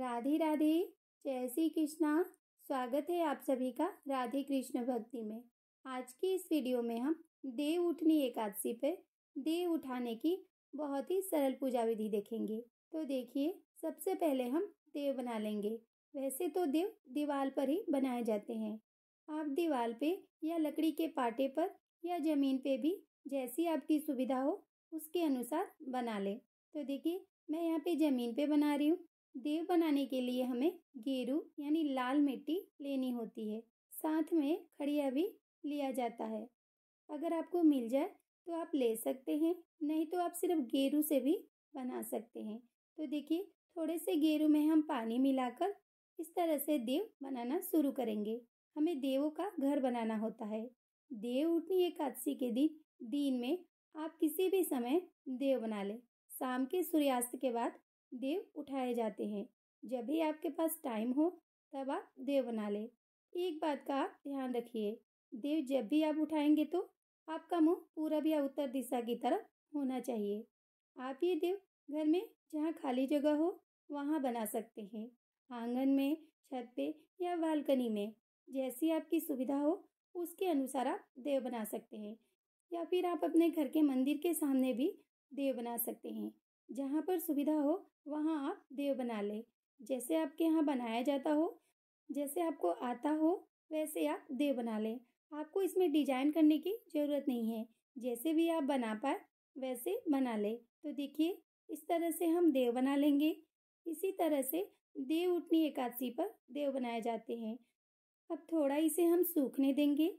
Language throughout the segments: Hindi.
राधे राधे जय श्री कृष्णा स्वागत है आप सभी का राधे कृष्ण भक्ति में आज की इस वीडियो में हम देव उठनी एकादशी पर देव उठाने की बहुत ही सरल पूजा विधि देखेंगे तो देखिए सबसे पहले हम देव बना लेंगे वैसे तो देव दीवार पर ही बनाए जाते हैं आप दीवार पे या लकड़ी के पाटे पर या ज़मीन पे भी जैसी आपकी सुविधा हो उसके अनुसार बना लें तो देखिए मैं यहाँ पे ज़मीन पे बना रही हूँ देव बनाने के लिए हमें गेरू यानी लाल मिट्टी लेनी होती है साथ में खड़िया भी लिया जाता है अगर आपको मिल जाए तो आप ले सकते हैं नहीं तो आप सिर्फ गेरू से भी बना सकते हैं तो देखिए थोड़े से गेरू में हम पानी मिलाकर इस तरह से देव बनाना शुरू करेंगे हमें देवों का घर बनाना होता है देव उठनी एकादशी के दिन दिन में आप किसी भी समय देव बना लें शाम के सूर्यास्त के बाद देव उठाए जाते हैं जब भी आपके पास टाइम हो तब आप देव बना लें एक बात का आप ध्यान रखिए देव जब भी आप उठाएंगे तो आपका मुंह पूरब या उत्तर दिशा की तरफ होना चाहिए आप ये देव घर में जहाँ खाली जगह हो वहाँ बना सकते हैं आंगन में छत पे या बालकनी में जैसी आपकी सुविधा हो उसके अनुसार आप देव बना सकते हैं या फिर आप अपने घर के मंदिर के सामने भी देव बना सकते हैं जहाँ पर सुविधा हो वहाँ आप देव बना लें जैसे आपके यहाँ बनाया जाता हो जैसे आपको आता हो वैसे आप देव बना लें आपको इसमें डिजाइन करने की ज़रूरत नहीं है जैसे भी आप बना पाए वैसे बना लें तो देखिए इस तरह से हम देव बना लेंगे इसी तरह से देव उठनी एकादशी पर देव बनाए जाते हैं अब थोड़ा इसे हम सूखने देंगे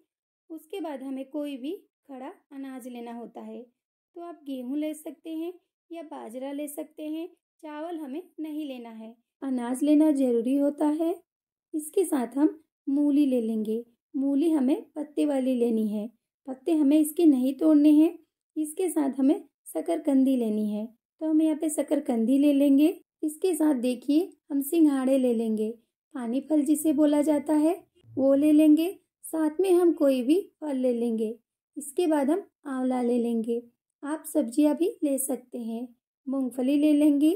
उसके बाद हमें कोई भी खड़ा अनाज लेना होता है तो आप गेहूं ले सकते हैं या बाजरा ले सकते हैं चावल हमें नहीं लेना है अनाज लेना ज़रूरी होता है इसके साथ हम मूली ले लेंगे मूली हमें पत्ते वाली लेनी है पत्ते हमें इसके नहीं तोड़ने हैं इसके साथ हमें शकरकंदी लेनी है तो हम यहाँ पे शकरकंदी ले लेंगे इसके साथ देखिए हम सिंघाड़े ले लेंगे पानी फल जिसे बोला जाता है वो ले लेंगे साथ में हम कोई भी फल ले लेंगे इसके बाद हम आंवला ले लेंगे आप सब्जियां भी ले सकते हैं मूंगफली ले लेंगे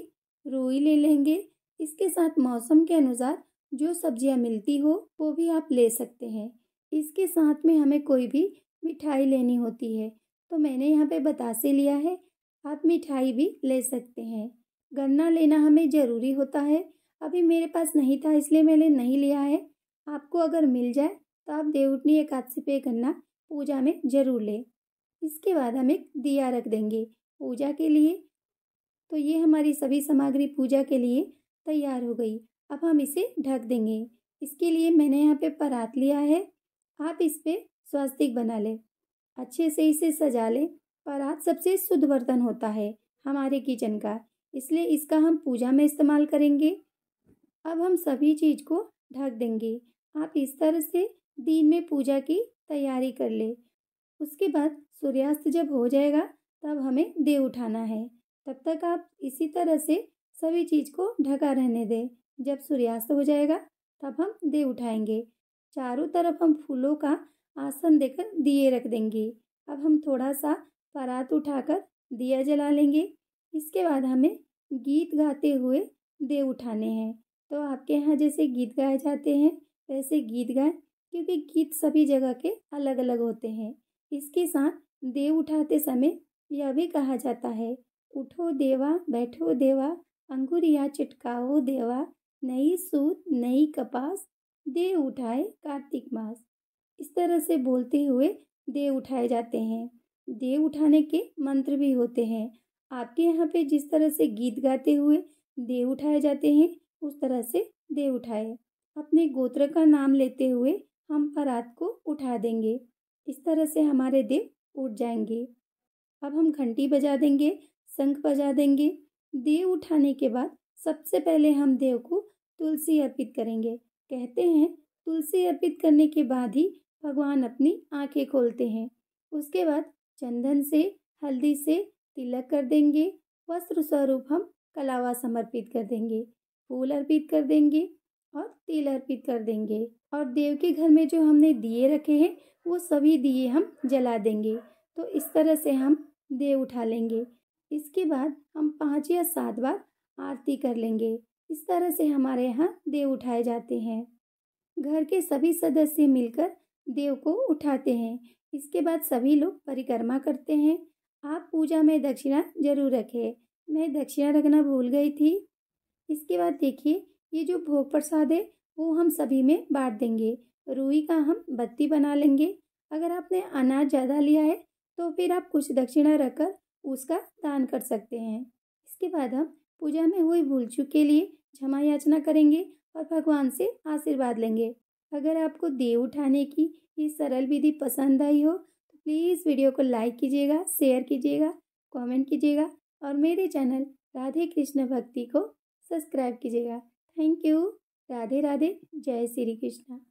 रोई ले लेंगे इसके साथ मौसम के अनुसार जो सब्जियां मिलती हो वो भी आप ले सकते हैं इसके साथ में हमें कोई भी मिठाई लेनी होती है तो मैंने यहाँ पे बतासे लिया है आप मिठाई भी ले सकते हैं गन्ना लेना हमें ज़रूरी होता है अभी मेरे पास नहीं था इसलिए मैंने नहीं लिया है आपको अगर मिल जाए तो आप देवउठनी एकादशी पे गन्ना पूजा में ज़रूर लें इसके बाद हम एक दिया रख देंगे पूजा के लिए तो ये हमारी सभी सामग्री पूजा के लिए तैयार हो गई अब हम इसे ढक देंगे इसके लिए मैंने यहाँ पे परात लिया है आप इस पर स्वास्तिक बना लें अच्छे से इसे सजा लें परात सबसे शुद्ध बर्तन होता है हमारे किचन का इसलिए इसका हम पूजा में इस्तेमाल करेंगे अब हम सभी चीज़ को ढक देंगे आप इस तरह से दिन में पूजा की तैयारी कर ले उसके बाद सूर्यास्त जब हो जाएगा तब हमें दे उठाना है तब तक आप इसी तरह से सभी चीज़ को ढका रहने दें जब सूर्यास्त हो जाएगा तब हम दे उठाएंगे चारों तरफ हम फूलों का आसन देकर दिए रख देंगे अब हम थोड़ा सा परात उठाकर दिया जला लेंगे इसके बाद हमें गीत गाते हुए दे उठाने हैं तो आपके यहाँ जैसे गीत गाए जाते हैं वैसे गीत गाएं क्योंकि गीत सभी जगह के अलग अलग होते हैं इसके साथ देव उठाते समय यह भी कहा जाता है उठो देवा बैठो देवा अंगुरिया चिटकाओ देवा नई सूत नई कपास देव उठाए कार्तिक मास इस तरह से बोलते हुए देव उठाए जाते हैं देव उठाने के मंत्र भी होते हैं आपके यहाँ पे जिस तरह से गीत गाते हुए देव उठाए जाते हैं उस तरह से देव उठाए अपने गोत्र का नाम लेते हुए हम परात को उठा देंगे इस तरह से हमारे देव उठ जाएंगे अब हम घंटी बजा देंगे शंख बजा देंगे देव उठाने के बाद सबसे पहले हम देव को तुलसी अर्पित करेंगे कहते हैं तुलसी अर्पित करने के बाद ही भगवान अपनी आंखें खोलते हैं उसके बाद चंदन से हल्दी से तिलक कर देंगे वस्त्र स्वरूप हम कलावा समर्पित कर देंगे फूल अर्पित कर देंगे और तिल अर्पित कर देंगे और देव के घर में जो हमने दिए रखे हैं वो सभी दिए हम जला देंगे तो इस तरह से हम देव उठा लेंगे इसके बाद हम पाँच या सात बार आरती कर लेंगे इस तरह से हमारे यहाँ देव उठाए जाते हैं घर के सभी सदस्य मिलकर देव को उठाते हैं इसके बाद सभी लोग परिक्रमा करते हैं आप पूजा में दक्षिणा जरूर रखें मैं दक्षिणा रखना भूल गई थी इसके बाद देखिए ये जो भोग प्रसाद है वो हम सभी में बांट देंगे रूई का हम बत्ती बना लेंगे अगर आपने अनाज ज़्यादा लिया है तो फिर आप कुछ दक्षिणा रखकर उसका दान कर सकते हैं इसके बाद हम पूजा में हुई भूल चूक के लिए क्षमा याचना करेंगे और भगवान से आशीर्वाद लेंगे अगर आपको देव उठाने की ये सरल विधि पसंद आई हो तो प्लीज़ वीडियो को लाइक कीजिएगा शेयर कीजिएगा कमेंट कीजिएगा और मेरे चैनल राधे कृष्ण भक्ति को सब्सक्राइब कीजिएगा थैंक यू राधे राधे जय श्री कृष्णा